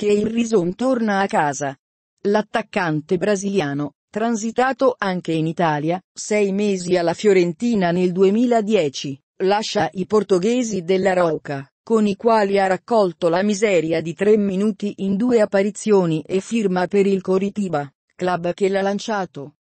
che il Rison torna a casa. L'attaccante brasiliano, transitato anche in Italia, sei mesi alla Fiorentina nel 2010, lascia i portoghesi della Roca, con i quali ha raccolto la miseria di tre minuti in due apparizioni e firma per il Coritiba, club che l'ha lanciato